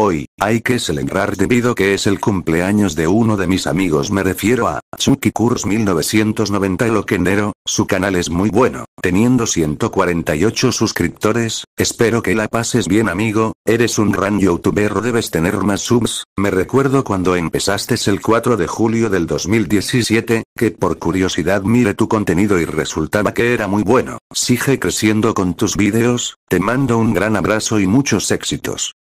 Hoy, hay que celebrar debido que es el cumpleaños de uno de mis amigos me refiero a, Chucky Kurs 1990 que enero, su canal es muy bueno, teniendo 148 suscriptores, espero que la pases bien amigo, eres un gran youtuber debes tener más subs, me recuerdo cuando empezaste el 4 de julio del 2017, que por curiosidad mire tu contenido y resultaba que era muy bueno, sigue creciendo con tus videos, te mando un gran abrazo y muchos éxitos.